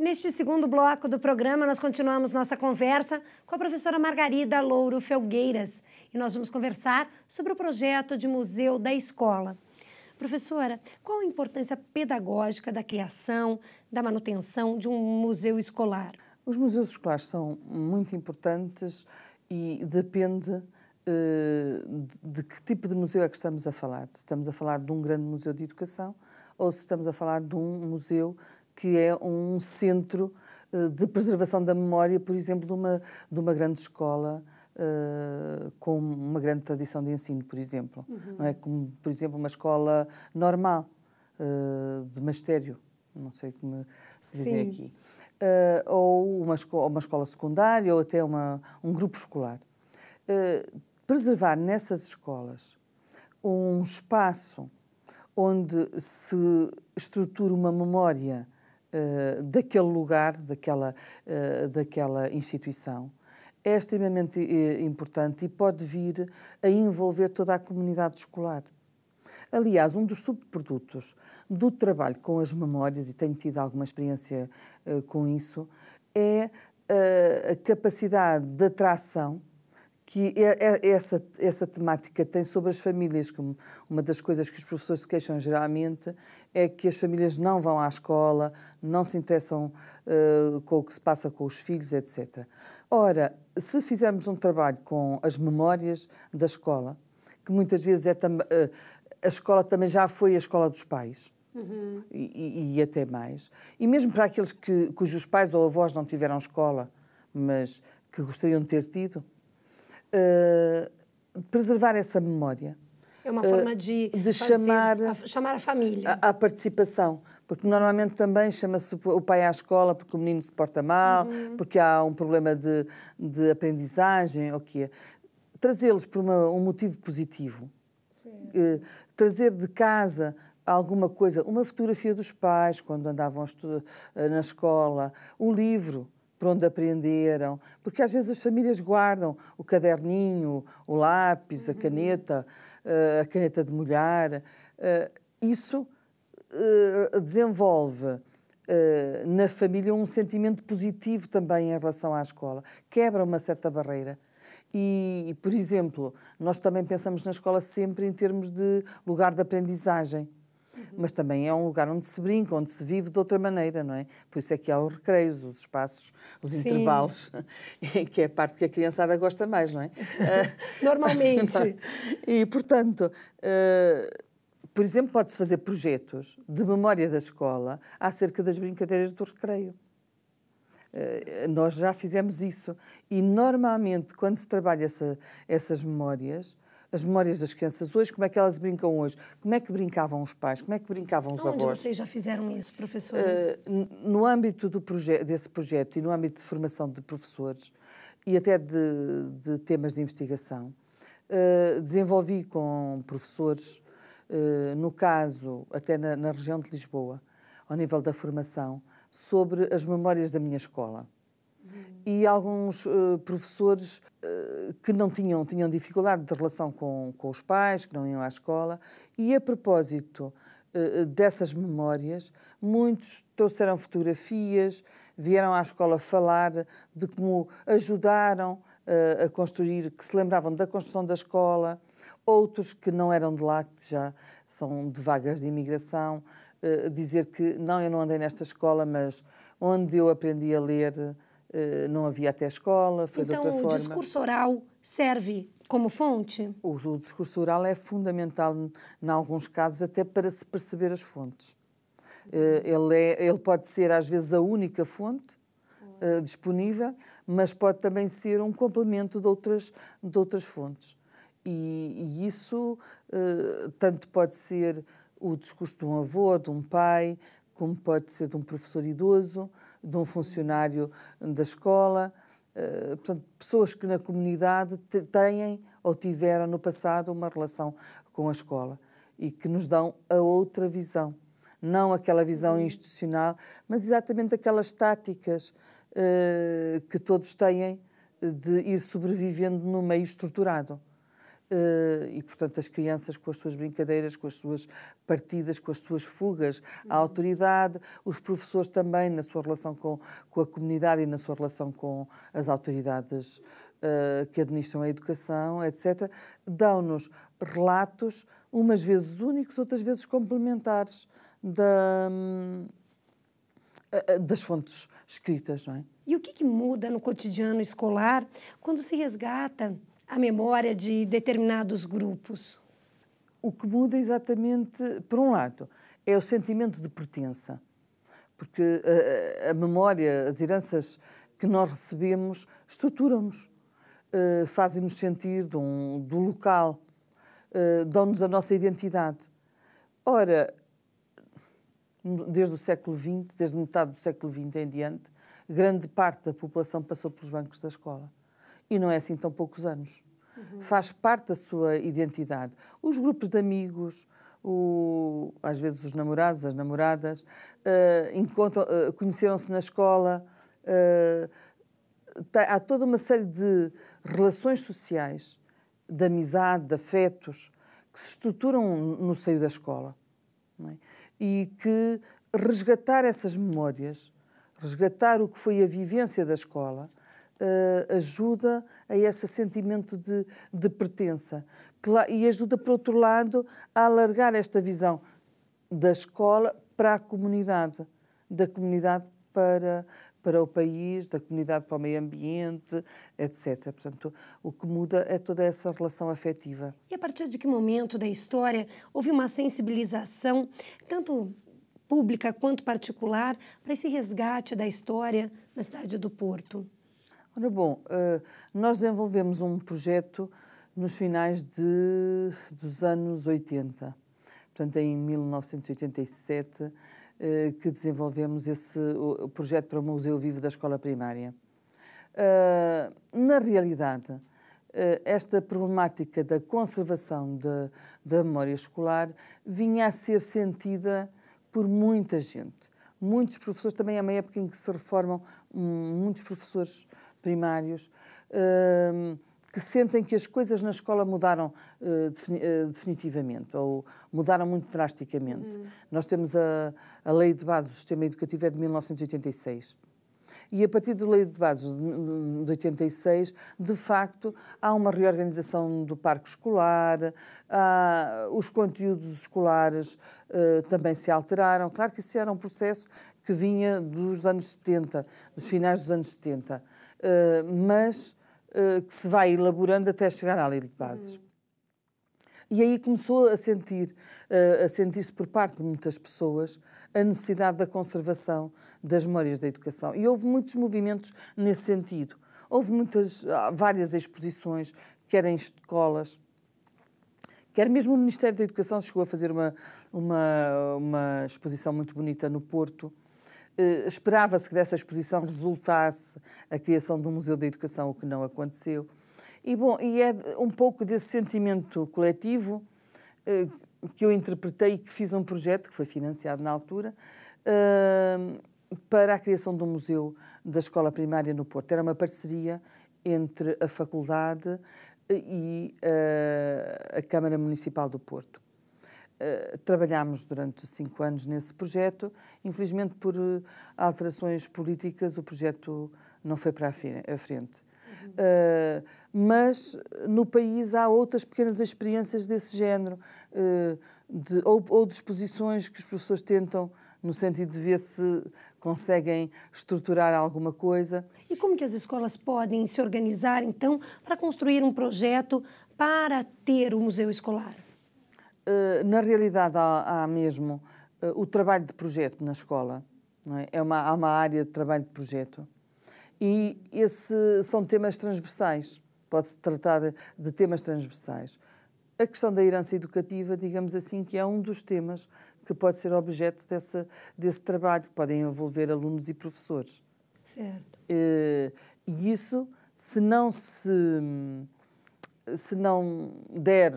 Neste segundo bloco do programa, nós continuamos nossa conversa com a professora Margarida Louro Felgueiras e nós vamos conversar sobre o projeto de Museu da Escola. Professora, qual a importância pedagógica da criação, da manutenção de um museu escolar? Os museus escolares são muito importantes e depende eh, de que tipo de museu é que estamos a falar. Se estamos a falar de um grande museu de educação ou se estamos a falar de um museu que é um centro eh, de preservação da memória, por exemplo, de uma, de uma grande escola Uh, com uma grande tradição de ensino, por exemplo. Uhum. Não é como, por exemplo, uma escola normal uh, de magistério, não sei como se dizem aqui, uh, ou uma, esco uma escola secundária, ou até uma, um grupo escolar. preservar nessas escolas um espaço onde se estrutura uma memória eh, daquele lugar, daquela, uh, daquela instituição é extremamente eh, importante e pode vir a envolver toda a comunidade escolar. Aliás, um dos subprodutos do trabalho com as memórias, e tenho tido alguma experiência uh, com isso, é uh, a capacidade de atração que é, é, essa, essa temática tem sobre as famílias, que uma das coisas que os professores se queixam geralmente é que as famílias não vão à escola, não se interessam uh, com o que se passa com os filhos, etc. Ora, se fizermos um trabalho com as memórias da escola, que muitas vezes é uh, a escola também já foi a escola dos pais, Uhum. E, e, até mais. E mesmo para aqueles que, cujos pais ou avós não tiveram escola, mas que gostariam de ter tido, eh, preservar essa memória. É uma forma eh, de, de chamar, a, chamar a família. À participação. Porque normalmente também chama-se o pai à escola porque o menino se porta mal, uhum. porque há um problema de, de aprendizagem, ou que é. Trazê-los por uma, um motivo positivo. Uh, trazer de casa alguma coisa, uma fotografia dos pais quando andavam na escola, um livro por onde aprenderam, porque às vezes as famílias guardam o caderninho, o lápis, a uhum. caneta, eh, a caneta de molhar. Eh, isso eh, desenvolve na família um sentimento positivo também em relação à escola, quebra uma certa barreira. E, por exemplo, nós também pensamos na escola sempre em termos de lugar de aprendizagem mas também é um lugar onde se brinca, onde se vive de outra maneira, não é? Por isso é que há os recreios, os espaços, os Sim. intervalos, que é a parte que a criançada gosta mais, não é? Ah, normalmente. e, portanto. Ah, por exemplo, pode-se fazer projetos de memória da escola acerca das brincadeiras do recreio. Ah, nós já fizemos isso. E, normalmente, quando se trabalha essa, essas memórias, as memórias das crianças hoje, como é que elas brincam hoje, como é que brincavam os pais, como é que brincavam os então, Onde avós. Onde vocês já fizeram isso, professor? Uh, eh, no âmbito do proje desse projeto e no âmbito de formação de professores e até de, de temas de investigação, uh, desenvolvi com professores, uh, no caso, até na, na região de Lisboa, ao nível da formação, sobre as memórias da minha escola. Uhum. E alguns uh, professores uh, que não tinham, tinham dificuldade de relação com, com os pais, que não iam à escola. E a propósito uh, dessas memórias, muitos trouxeram fotografias, vieram à escola falar de como ajudaram a construir, que se lembravam da construção da escola, outros que não eram de lá, que já são de vagas de imigração, dizer que não, eu não andei nesta escola, mas onde eu aprendi a ler eh, não havia até escola, foi então, de outra forma. Então o discurso oral serve como fonte? O, o discurso oral é fundamental, em alguns casos, até para se perceber as fontes. Eh, ele, é, ele pode ser, às vezes, a única fonte uh, disponível, mas pode também ser um complemento de outras, de outras fontes. E, e isso uh, tanto pode ser o discurso de um avô, de um pai, como pode ser de um professor idoso, de um funcionário da escola, eh, portanto, pessoas que na comunidade têm ou tiveram no passado uma relação com a escola e que nos dão a outra visão. Não aquela visão uhum. institucional, mas exatamente aquelas táticas eh, que todos têm de ir sobrevivendo no meio estruturado. Eh, e, portanto, as crianças com as suas brincadeiras, com as suas partidas, com as suas fugas à uhum. autoridade, os professores também na sua relação com, com a comunidade e na sua relação com as autoridades uh, que administram a educação, etc., dão-nos relatos, umas vezes únicos, outras vezes complementares, da, hum, eh, das fontes escritas, não é? E o que, que muda no cotidiano escolar quando se resgata a memória de determinados grupos. O que muda exatamente, por um lado, é o sentimento de pertença, porque a, eh, a memória, as heranças que nós recebemos estruturam-nos, eh, fazem-nos sentir de um, do local, eh, dão-nos a nossa identidade. Ora, desde o século XX, desde metade do século XX em diante, grande parte da população passou pelos bancos da escola e não é assim tão poucos anos. Uhum. Faz parte da sua identidade. Os grupos de amigos, o, às vezes os namorados, as namoradas, uh, uh, conheceram-se na escola. Uh, tá, há toda uma série de relações sociais, de amizade, de afetos, que se estruturam no seio da escola. É? E que resgatar essas memórias, resgatar o que foi a vivência da escola, uh, ajuda a esse sentimento de, de pertença. E ajuda, por outro lado, a alargar esta visão da escola para a comunidade, da comunidade para, para o país, da comunidade para o meio ambiente, etc. Portanto, o que muda é toda essa relação afetiva. E a partir de que momento da história houve uma sensibilização, tanto pública quanto particular, para esse resgate da história na cidade do Porto? Ora bom, eh, nós desenvolvemos um projeto nos finais de, dos anos 80, portanto em 1987, eh, que desenvolvemos esse o projeto para o Museu Vivo da Escola Primária. Eh, na realidade, esta problemática da conservação da, da memória escolar vinha a ser sentida por muita gente. Muitos professores, também é uma época em que se reformam hum, muitos professores primários, ehm, que sentem que as coisas na escola mudaram eh, eh, definitivamente ou mudaram muito drasticamente. Uhum. Nós temos a, a Lei de Base do Sistema Educativo é de 1986. E a partir da lei de base de 86, de facto, há uma reorganização do parque escolar, há, os conteúdos escolares uh, também se alteraram. Claro que isso era um processo que vinha dos anos 70, dos finais dos anos 70. Eh, mas eh, que se vai elaborando até chegar à lei de bases. Uhum. E aí começou a sentir, eh, a sentir-se por parte de muitas pessoas a necessidade da conservação das memórias da educação. E houve muitos movimentos nesse sentido. Houve muitas, ah, várias exposições, quer em escolas, quer mesmo o Ministério da Educação chegou a fazer uma, uma, uma exposição muito bonita no Porto, eh, esperava-se que dessa exposição resultasse a criação de um Museu da Educação, o que não aconteceu. E, bom, e é um pouco desse sentimento coletivo eh, que eu interpretei e que fiz um projeto que foi financiado na altura eh, para a criação do Museu da Escola Primária no Porto. Era uma parceria entre a Faculdade e a Câmara Municipal do Porto. Eh, trabalhámos durante cinco anos nesse projeto. Infelizmente, por eh, alterações políticas, o projeto não foi para a, frente. Uh, mas no país há outras pequenas experiências desse género, de, ou, ou disposições que os professores tentam no sentido de ver se conseguem estruturar alguma coisa. E como que as escolas podem se organizar, então, para construir um projeto para ter o museu escolar? Eh, na realidade, há, há mesmo eh, o trabalho de projeto na escola. É? é? uma, há uma área de trabalho de projeto. E esse são temas transversais. Pode-se tratar de temas transversais. A questão da herança educativa, digamos assim, que é um dos temas que pode ser objeto dessa, desse trabalho, que podem envolver alunos e professores. Certo. E, eh, e isso, se não se, se não der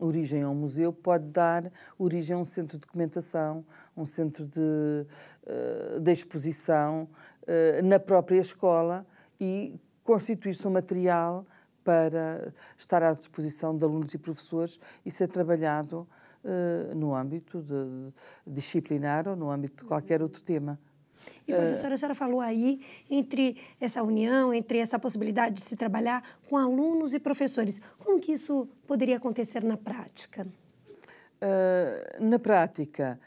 origem ao museu pode dar origem a um centro de documentação, um centro de, eh, de exposição eh, na própria escola e constituir-se um material para estar à disposição de alunos e professores e ser trabalhado eh, no âmbito de, disciplinar ou no âmbito de qualquer outro tema. E, professora, a senhora falou aí entre essa união, entre essa possibilidade de se trabalhar com alunos e professores. Como que isso poderia acontecer na prática? Uh, na prática,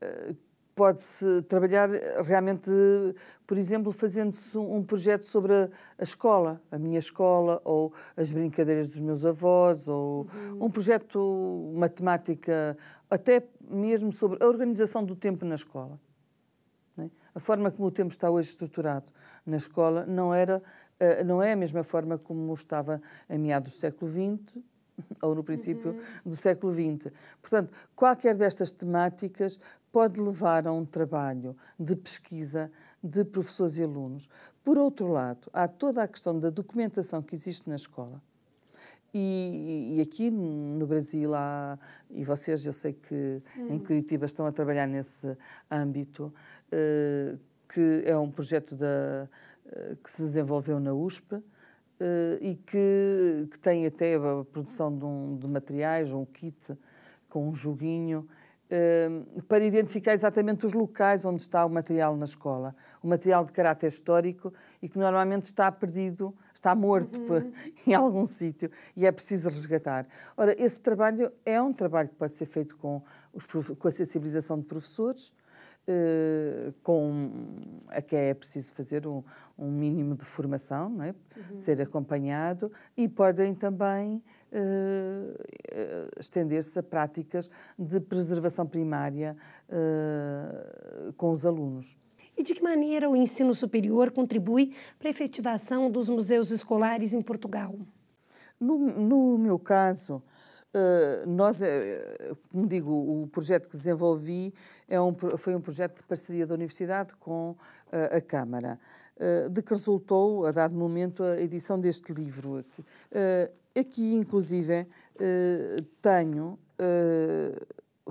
ah, pode-se trabalhar realmente, por exemplo, fazendo-se um projeto sobre a, a, escola, a minha escola, ou as brincadeiras dos meus avós, ou uhum. um projeto matemática, até mesmo sobre a organização do tempo na escola. A forma como o tempo está hoje estruturado na escola não, era, eh, não é a mesma forma como estava a meados do século XX, ou no princípio uhum. do século XX. Portanto, qualquer destas temáticas pode levar a um trabalho de pesquisa de professores e alunos. Por outro lado, há toda a questão da documentação que existe na escola. E, e, aqui no Brasil há, e vocês eu sei que hum. em Curitiba estão a trabalhar nesse âmbito, uh, que é um projeto da, uh, que se desenvolveu na USP, Uh, eh, e que, que, tem até a produção de, um, de materiais, um kit com um joguinho Ehm, para identificar exatamente os locais onde está o material na escola. O material de caráter histórico e que normalmente está perdido, está morto uhum. em algum sítio e é preciso resgatar. Ora, esse trabalho é um trabalho que pode ser feito com, os, com a sensibilização de professores, eh, com a que é preciso fazer um, um mínimo de formação, é? uhum. ser acompanhado, e podem também uh, estender-se a práticas de preservação primária uh, com os alunos. E de que maneira o ensino superior contribui para a efetivação dos museus escolares em Portugal? No, no meu caso, eh, nós, como digo, o projeto que desenvolvi é um, foi um projeto de parceria da Universidade com a Câmara. Eh, de que resultou, a dado momento, a edição deste livro. Eh, aqui, inclusive, eh, tenho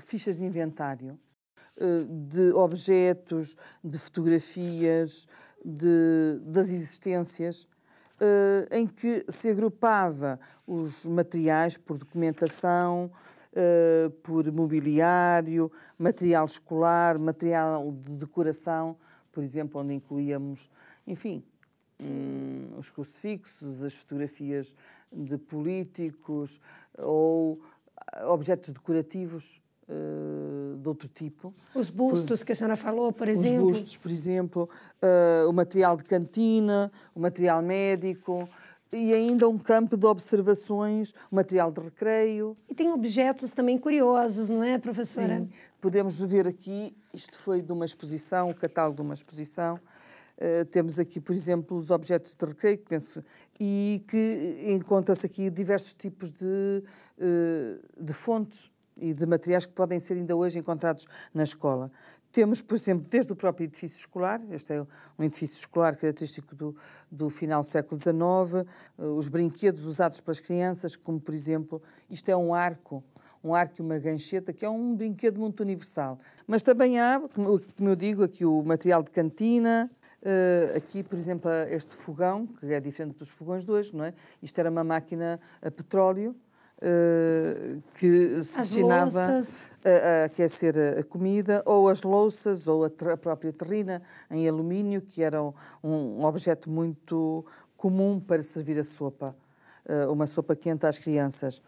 fichas de inventário de objetos, de fotografias, de, das existências, em que se agrupava os materiais por documentação, por mobiliário, material escolar, material de decoração, por exemplo, onde incluíamos enfim, hum, os crucifixos, as fotografias de políticos ou ah, objetos decorativos uh, de outro tipo. Os bustos por, que a senhora falou, por exemplo. Os bustos, por exemplo, uh, o material de cantina, o material médico e ainda um campo de observações, material de recreio. E tem objetos também curiosos, não é, professora? Sim, podemos ver aqui, isto foi de uma exposição, o catálogo de uma exposição, eh, temos aqui, por exemplo, os objetos de recreio, que penso, e que encontra-se aqui diversos tipos de, uh, de fontes e de materiais que podem ser ainda hoje encontrados na escola. Temos, por exemplo, desde o próprio edifício escolar, este é um edifício escolar característico do, do final do século XIX, eh, os brinquedos usados pelas crianças, como, por exemplo, isto é um arco, um arco e uma gancheta, que é um brinquedo muito universal. Mas também há, como eu digo, aqui o material de cantina, Uh, aqui, por exemplo, este fogão, que é diferente dos fogões de hoje, não é? Isto era uma máquina a petróleo uh, que se destinava a, a, aquecer a comida, ou as louças, ou a, a própria terrina em alumínio, que era um, um, objeto muito comum para servir a sopa. Uh, uma sopa quente às crianças.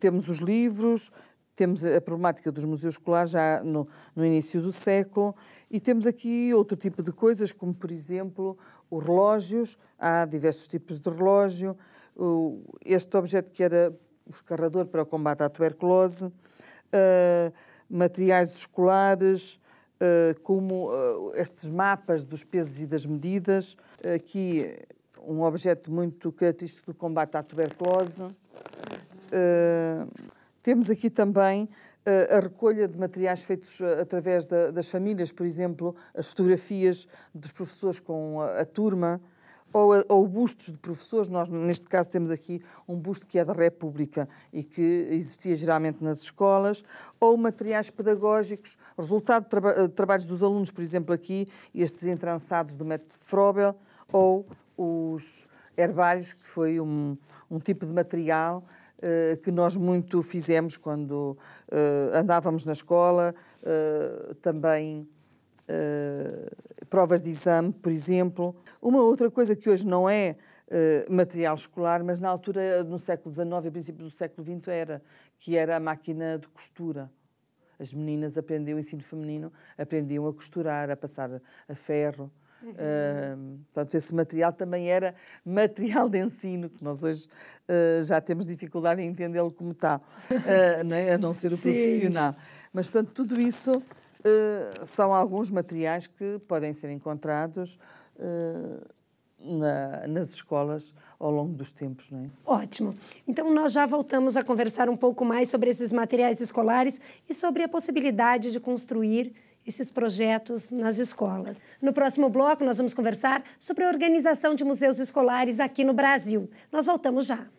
temos os livros, temos a problemática dos museus escolares já no, no, início do século e temos aqui outro tipo de coisas, como por exemplo os relógios, há diversos tipos de relógio, este objeto que era o escarrador para o combate à tuberculose, uh, materiais escolares, uh, como uh, estes mapas dos pesos e das medidas, aqui um objeto muito característico do combate à tuberculose. Temos aqui também eh, a recolha de materiais feitos eh, através da, das famílias, por exemplo, as fotografias dos professores com a, a turma, ou, a, ou, bustos de professores. Nós, neste caso, temos aqui um busto que é da República e que existia geralmente nas escolas, ou materiais pedagógicos, resultado de traba eh, trabalhos dos alunos, por exemplo, aqui, estes entrançados do método Frobel, ou os herbários, que foi um, um tipo de material eh, que nós muito fizemos quando eh, andávamos na escola, eh, também provas de exame, por exemplo. Uma outra coisa que hoje não é material escolar, mas na altura, no século XIX e princípio do século XX, era, que era a máquina de costura. As meninas aprendiam o ensino feminino, aprendiam a costurar, a passar a ferro. Uhum. Uh, portanto, esse material também era material de ensino, que nós hoje uh, já temos dificuldade em entendê-lo como tal, uh, a não ser o Sim. profissional. Mas, portanto, tudo isso ah, são alguns materiais que podem ser encontrados na, nas escolas ao longo dos tempos, não é? Ótimo. Então nós já voltamos a conversar um pouco mais sobre esses materiais escolares e sobre a possibilidade de construir esses projetos nas escolas. No próximo bloco, nós vamos conversar sobre a organização de museus escolares aqui no Brasil. Nós voltamos já.